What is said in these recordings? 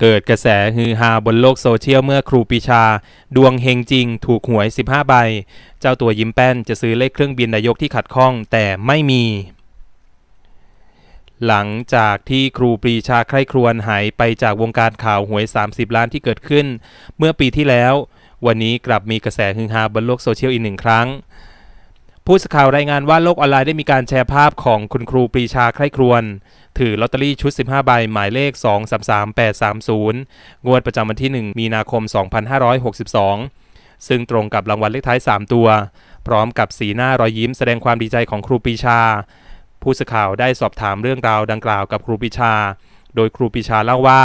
เกิดกระแสฮือฮาบนโลกโซเชียลเมื่อครูปีชาดวงเฮงจริง ถูกหวย 15ใบเจ้าตัวยิ้มแป้นจะซื้อเลขเครื่องบินนายกที่ขัดข้องแต่ไม่มี หลังจากที่ครูปรีชาใคร่ครวญหายไปจากวงการข่าวหวย 30 ล้านที่เกิดขึ้นเมื่อปีที่แล้ว วันนี้กลับมีกระแสฮือฮาบนโลกโซเชียลอีกหนึ่งครั้งผู้สื่อข่าวรายงานว่าโลกออนไลน์ได้มีการแชร์ภาพของคุณครูปรีชาใคร่ครวน ถือลอตเตอรี่ชุด 15ใบหมายเลข 233830 งวดประจำวันที่ 1 มีนาคม 2562 ซึ่งตรงกับรางวัลเลขท้าย 3 ตัว พร้อมกับสีหน้ารอยยิ้มแสดงความดีใจของครูปรีชา ผู้สื่อข่าวได้สอบถามเรื่องราวดังกล่าวกับครูปรีชา โดยครูปรีชาเล่าว่า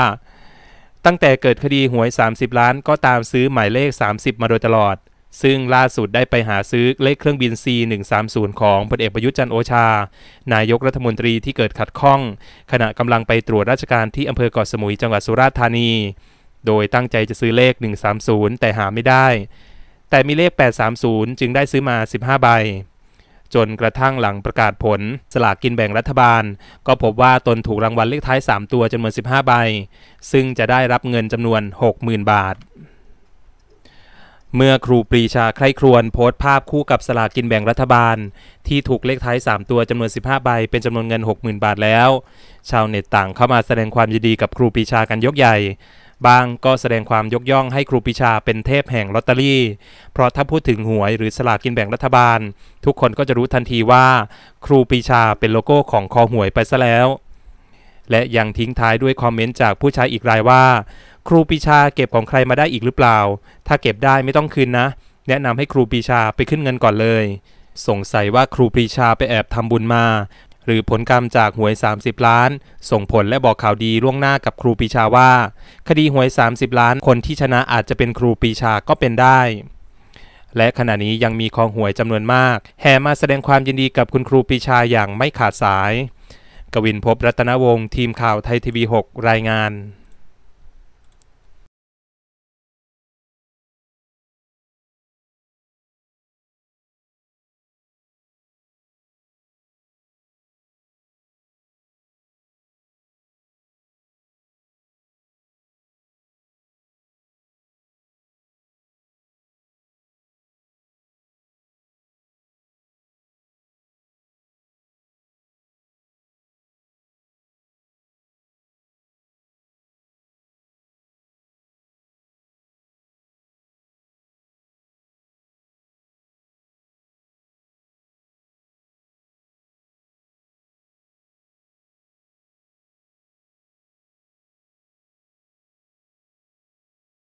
ตั้งแต่เกิดคดีหวย 30ล้าน ก็ตามซื้อหมายเลข 30 มาโดยตลอดซึ่งล่าสุดได้ไปหาซื้อเลขเครื่องบิน C130 ของพลเอกประยุทธ์จันโอชา นายกรัฐมนตรีที่เกิดขัดข้อง ขณะกำลังไปตรวจราชการที่อำเภอเกาะสมุยจังหวัดสุราษฎร์ธานี โดยตั้งใจจะซื้อเลข 130 แต่หาไม่ได้ แต่มีเลข 830 จึงได้ซื้อมา 15 ใบ จนกระทั่งหลังประกาศผลสลากกินแบ่งรัฐบาล ก็พบว่าตนถูกรางวัลเลขท้าย 3 ตัวจำนวน 15 ใบ ซึ่งจะได้รับเงินจำนวน 60,000 บาทเมื่อครูปรีชาใคร่ครวญโพสต์ภาพคู่กับสลากกินแบ่งรัฐบาล ที่ถูกเลขท้าย 3 ตัวจำนวน15ใบเป็นจำนวนเงิน60,000 บาทแล้ว ชาวเน็ตต่างเข้ามาแสดงความยินดีกับครูปรีชากันยกใหญ่บางก็แสดงความยกย่อง ให้ครูปรีชาเป็นเทพแห่งลอตเตอรี่ เพราะถ้าพูดถึงหวยหรือสลากกินแบ่งรัฐบาล ทุกคนก็จะรู้ทันทีว่าครูปรีชาเป็นโลโก้ของคอหวยไปซะแล้ว และยังทิ้งท้ายด้วยคอมเมนต์จากผู้ใช้อีกรายว่าครูปีชาเก็บของใครมาได้อีกหรือเปล่า ถ้าเก็บได้ไม่ต้องคืนนะ แนะนำให้ครูปีชาไปขึ้นเงินก่อนเลย สงสัยว่าครูปีชาไปแอบทำบุญมา หรือผลกรรมจากหวย 30 ล้าน ส่งผลและบอกข่าวดีล่วงหน้ากับครูปีชาว่า คดีหวย 30 ล้าน คนที่ชนะอาจจะเป็นครูปีชาก็เป็นได้ และขณะนี้ยังมีคองหวยจำนวนมาก แห่มาแสดงความยินดีกับคุณครูปีชาอย่างไม่ขาดสาย กวินพบรัตนวงศ์ทีมข่าวไทยทีวี6 รายงาน